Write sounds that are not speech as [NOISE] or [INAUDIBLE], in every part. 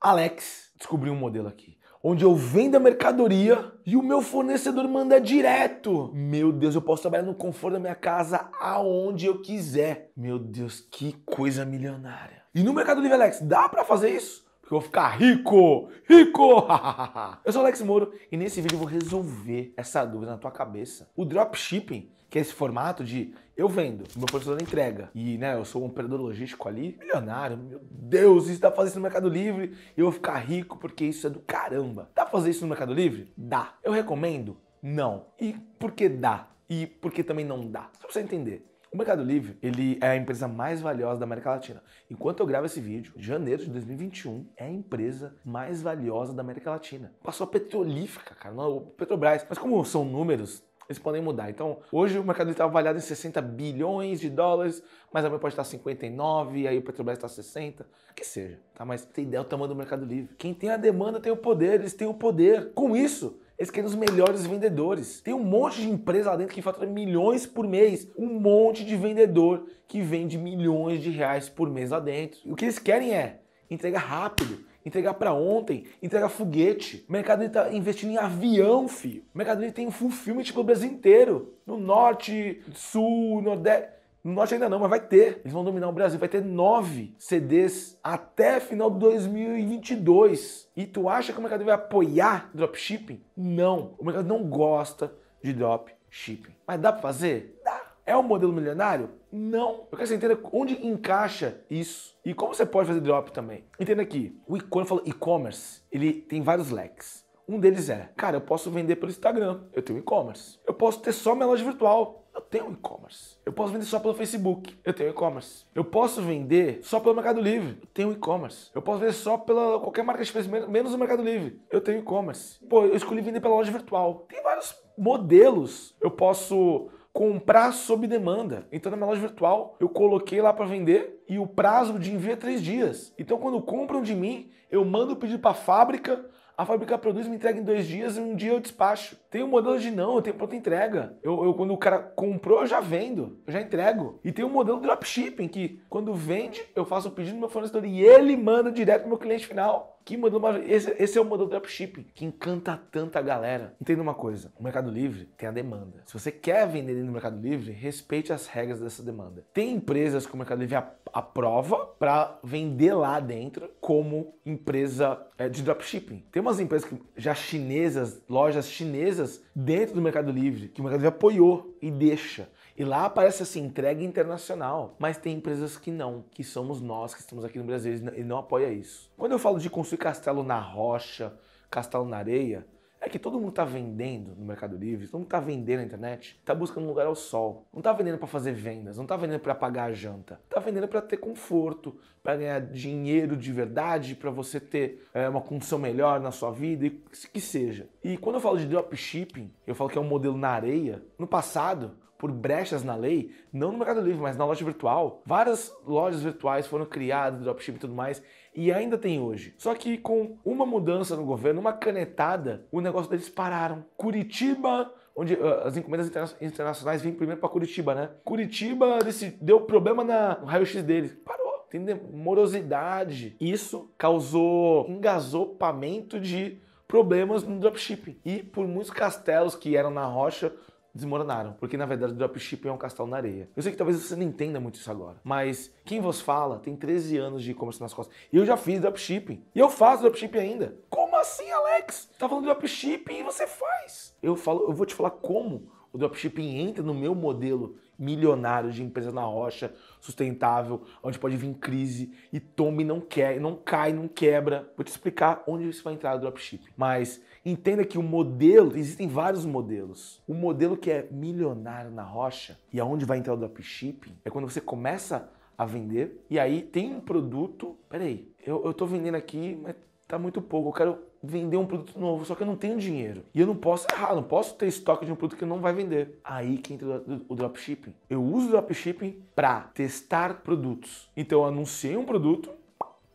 Alex, descobri um modelo aqui. Onde eu vendo a mercadoria e o meu fornecedor manda direto. Meu Deus, eu posso trabalhar no conforto da minha casa aonde eu quiser. Meu Deus, que coisa milionária. E no Mercado Livre, Alex, dá para fazer isso? que eu vou ficar rico! Rico! [LAUGHS] eu sou Alex Moro e nesse vídeo eu vou resolver essa dúvida na tua cabeça. O dropshipping, que é esse formato de eu vendo, meu fornecedor entrega e né, eu sou um operador logístico ali, milionário, meu Deus, isso dá pra fazer isso no Mercado Livre e eu vou ficar rico porque isso é do caramba. Dá pra fazer isso no Mercado Livre? Dá. Eu recomendo? Não. E por que dá? E por que também não dá? Só pra você entender. O Mercado Livre, ele é a empresa mais valiosa da América Latina. Enquanto eu gravo esse vídeo, janeiro de 2021 é a empresa mais valiosa da América Latina. Passou a petrolífica, cara, não, é Petrobras. Mas como são números, eles podem mudar. Então, hoje o mercado está avaliado em 60 bilhões de dólares, mas amanhã pode estar 59, aí o Petrobras está 60, que seja, tá? Mas tem ideia do tamanho do mercado livre. Quem tem a demanda tem o poder, eles têm o poder. Com isso, eles querem é os melhores vendedores. Tem um monte de empresa lá dentro que fatura milhões por mês. Um monte de vendedor que vende milhões de reais por mês lá dentro. E o que eles querem é entregar rápido, entregar para ontem, entregar foguete. O mercado está investindo em avião, filho. O mercado tem um fulfillment tipo, de Brasil inteiro. No norte, sul, nordeste. Não acho ainda não, mas vai ter. Eles vão dominar o Brasil. Vai ter nove CDs até final de 2022. E tu acha que o mercado vai apoiar dropshipping? Não. O mercado não gosta de dropshipping. Mas dá para fazer? Dá. É um modelo milionário? Não. Eu quero que você entenda onde encaixa isso e como você pode fazer drop também. Entenda aqui, o e e-commerce, ele tem vários leques. Um deles é, cara, eu posso vender pelo Instagram, eu tenho e-commerce. Eu posso ter só minha loja virtual, tenho e-commerce. Eu posso vender só pelo Facebook. Eu tenho e-commerce. Eu posso vender só pelo Mercado Livre. Eu tenho e-commerce. Eu posso vender só pela qualquer marca de menos o Mercado Livre. Eu tenho e-commerce. Pô, eu escolhi vender pela loja virtual. Tem vários modelos. Eu posso comprar sob demanda. Então na minha loja virtual, eu coloquei lá para vender e o prazo de envio é três dias. Então, quando compram de mim, eu mando o pedido para a fábrica, a fábrica produz, me entrega em dois dias e um dia eu despacho. Tem o um modelo de não, eu tenho pronta entrega. Eu, eu, quando o cara comprou, eu já vendo, eu já entrego. E tem o um modelo dropshipping, que quando vende, eu faço o pedido no meu fornecedor e ele manda direto pro meu cliente final. Que modelo esse, esse é o modelo dropshipping que encanta tanta galera. Entenda uma coisa: o Mercado Livre tem a demanda. Se você quer vender no Mercado Livre, respeite as regras dessa demanda. Tem empresas que o Mercado Livre a prova para vender lá dentro como empresa é, de dropshipping. Tem umas empresas que, já chinesas, lojas chinesas dentro do Mercado Livre, que o Mercado Livre apoiou e deixa. E lá aparece assim, entrega internacional. Mas tem empresas que não, que somos nós que estamos aqui no Brasil e não apoia isso. Quando eu falo de construir castelo na rocha, castelo na areia, é que todo mundo está vendendo no Mercado Livre, todo mundo está vendendo na internet, está buscando um lugar ao sol. Não está vendendo para fazer vendas, não está vendendo para pagar a janta. Está vendendo para ter conforto, para ganhar dinheiro de verdade, para você ter é, uma condição melhor na sua vida e que seja. E quando eu falo de dropshipping, eu falo que é um modelo na areia. No passado, por brechas na lei, não no Mercado Livre, mas na loja virtual. Várias lojas virtuais foram criadas, dropship e tudo mais, e ainda tem hoje. Só que com uma mudança no governo, uma canetada, o negócio deles pararam. Curitiba onde uh, as encomendas interna internacionais vêm primeiro para Curitiba, né? Curitiba desse, deu problema na, no raio-x deles. Parou. Tem morosidade. Isso causou engasopamento de problemas no dropshipping. E por muitos castelos que eram na rocha desmoronaram, porque na verdade o dropshipping é um castelo na areia. Eu sei que talvez você não entenda muito isso agora, mas quem vos fala tem 13 anos de e-commerce nas costas. E eu já fiz dropshipping. E eu faço dropshipping ainda. Como assim, Alex? Tá falando de dropshipping e você faz? Eu falo, eu vou te falar como o dropshipping entra no meu modelo milionário de empresa na rocha, sustentável, onde pode vir crise e tome não quer, não cai, não quebra. Vou te explicar onde isso vai entrar o dropshipping. Mas Entenda que o modelo, existem vários modelos. O modelo que é milionário na rocha e aonde vai entrar o dropshipping é quando você começa a vender e aí tem um produto. Peraí, eu, eu tô vendendo aqui, mas tá muito pouco. Eu quero vender um produto novo, só que eu não tenho dinheiro. E eu não posso errar, não posso ter estoque de um produto que não vai vender. Aí que entra o dropshipping. Eu uso o dropshipping para testar produtos. Então eu anunciei um produto,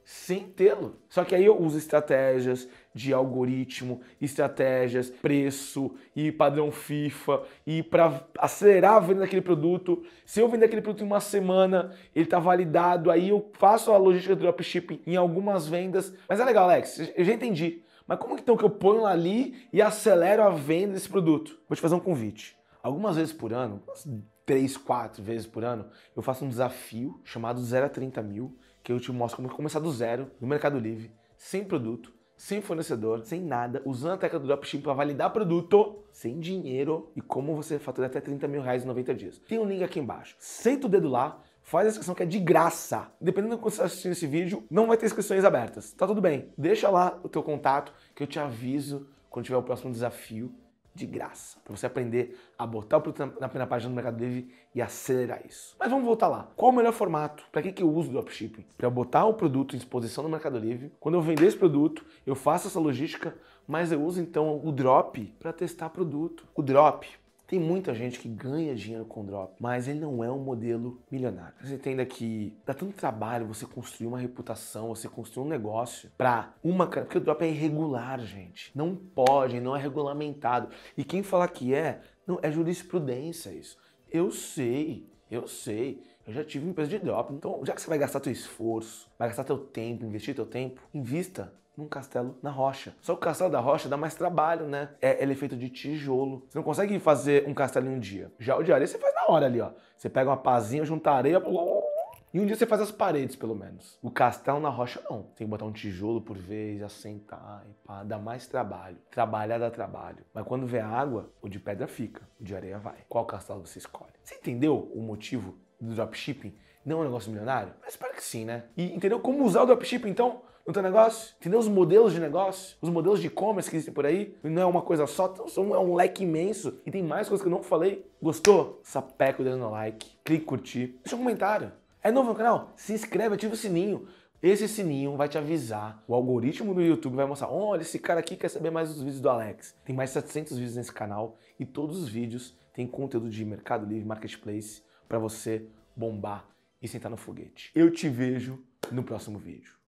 sem tê-lo. Só que aí eu uso estratégias de algoritmo, estratégias, preço e padrão FIFA e para acelerar a venda daquele produto. Se eu vender aquele produto em uma semana, ele está validado, aí eu faço a logística do dropshipping em algumas vendas. Mas é legal, Alex, eu já entendi. Mas como então que eu ponho ali e acelero a venda desse produto? Vou te fazer um convite. Algumas vezes por ano, três, quatro vezes por ano, eu faço um desafio chamado 0 a 30 mil que eu te mostro como começar do zero no Mercado Livre, sem produto, sem fornecedor, sem nada, usando a técnica do dropshipping para validar produto, sem dinheiro e como você fatura até 30 mil reais em 90 dias. Tem um link aqui embaixo. Senta o dedo lá, faz a inscrição que é de graça. Dependendo do que você está assistindo esse vídeo, não vai ter inscrições abertas. Tá tudo bem. Deixa lá o teu contato que eu te aviso quando tiver o próximo desafio de graça, para você aprender a botar o produto na, primeira página do Mercado Livre e acelerar isso. Mas vamos voltar lá. Qual o melhor formato? Para que, que eu uso o dropshipping? Para botar o produto em exposição no Mercado Livre. Quando eu vender esse produto, eu faço essa logística, mas eu uso então o drop para testar produto. O drop tem muita gente que ganha dinheiro com drop, mas ele não é um modelo milionário. Você entenda que dá tanto trabalho você construir uma reputação, você construir um negócio para uma. Porque o drop é irregular, gente. Não pode, não é regulamentado. E quem falar que é, não é jurisprudência isso. Eu sei, eu sei, eu já tive uma empresa de drop. Então, já que você vai gastar teu esforço, vai gastar teu tempo, investir teu tempo, invista num castelo na rocha. Só que o castelo da rocha dá mais trabalho, né? É, ele é feito de tijolo. Você não consegue fazer um castelo em um dia. Já o de areia você faz na hora ali, ó. Você pega uma pazinha, junta areia, pula, e um dia você faz as paredes, pelo menos. O castelo na rocha, não. Tem que botar um tijolo por vez, assentar, e pá, dá mais trabalho. Trabalhar dá trabalho. Mas quando vê água, o de pedra fica, o de areia vai. Qual castelo você escolhe? Você entendeu o motivo do dropshipping? Não é um negócio milionário? Mas espero que sim, né? E entendeu como usar o dropshipping, então? no teu negócio? Entendeu os modelos de negócio? Os modelos de e-commerce que existem por aí? Não é uma coisa só, então, é um leque imenso. E tem mais coisas que eu não falei. Gostou? Sapeca o dedo no like, clique curtir, deixa um comentário. É novo no canal? Se inscreve, ativa o sininho. Esse sininho vai te avisar. O algoritmo do YouTube vai mostrar: olha, esse cara aqui quer saber mais dos vídeos do Alex. Tem mais de 700 vídeos nesse canal e todos os vídeos têm conteúdo de Mercado Livre, Marketplace para você bombar e sentar no foguete. Eu te vejo no próximo vídeo.